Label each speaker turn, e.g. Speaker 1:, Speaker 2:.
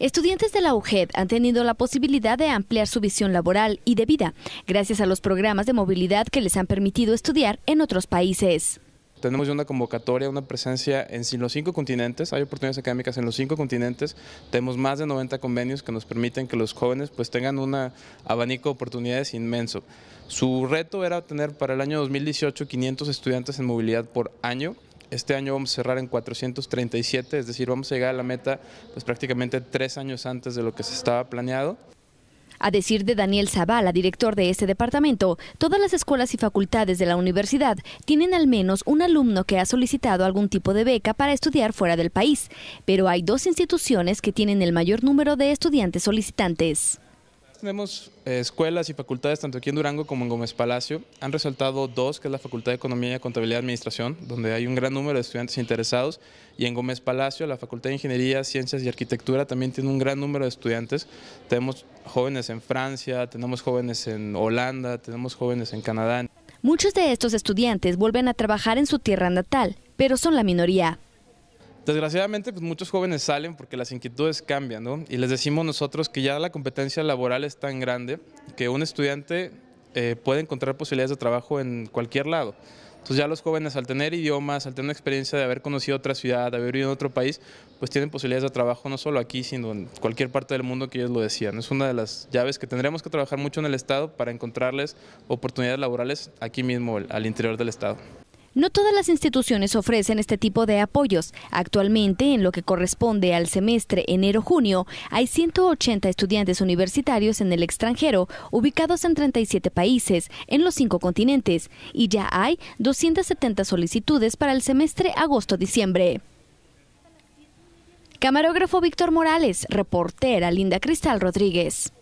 Speaker 1: Estudiantes de la UGED han tenido la posibilidad de ampliar su visión laboral y de vida gracias a los programas de movilidad que les han permitido estudiar en otros países. Tenemos
Speaker 2: una convocatoria, una presencia en los cinco continentes, hay oportunidades académicas en los cinco continentes, tenemos más de 90 convenios que nos permiten que los jóvenes pues tengan un abanico de oportunidades inmenso. Su reto era obtener para el año 2018 500 estudiantes en movilidad por año, este año vamos a cerrar en 437, es decir, vamos a llegar a la meta pues, prácticamente tres años antes de lo que se estaba planeado.
Speaker 1: A decir de Daniel Zavala, director de este departamento, todas las escuelas y facultades de la universidad tienen al menos un alumno que ha solicitado algún tipo de beca para estudiar fuera del país, pero hay dos instituciones que tienen el mayor número de estudiantes solicitantes tenemos
Speaker 2: eh, escuelas y facultades tanto aquí en Durango como en Gómez Palacio. Han resaltado dos, que es la Facultad de Economía, y Contabilidad y Administración, donde hay un gran número de estudiantes interesados, y en Gómez Palacio, la Facultad de Ingeniería, Ciencias y Arquitectura también tiene un gran número de estudiantes. Tenemos jóvenes en Francia, tenemos jóvenes en Holanda, tenemos jóvenes en Canadá.
Speaker 1: Muchos de estos estudiantes vuelven a trabajar en su tierra natal, pero son la minoría.
Speaker 2: Desgraciadamente, pues, muchos jóvenes salen porque las inquietudes cambian, Y les decimos nosotros que ya la competencia laboral es tan grande que un estudiante eh, puede encontrar posibilidades de trabajo en cualquier lado. Entonces ya los jóvenes al tener idiomas, al tener una experiencia de haber conocido otra ciudad, de haber vivido en otro país, pues tienen posibilidades de trabajo no solo aquí, sino en cualquier parte del mundo que ellos lo decían. Es una de las llaves que tendremos que trabajar mucho en el Estado para encontrarles oportunidades laborales aquí mismo, al interior del Estado.
Speaker 1: No todas las instituciones ofrecen este tipo de apoyos. Actualmente, en lo que corresponde al semestre enero-junio, hay 180 estudiantes universitarios en el extranjero, ubicados en 37 países, en los cinco continentes, y ya hay 270 solicitudes para el semestre agosto-diciembre. Camarógrafo Víctor Morales, reportera Linda Cristal Rodríguez.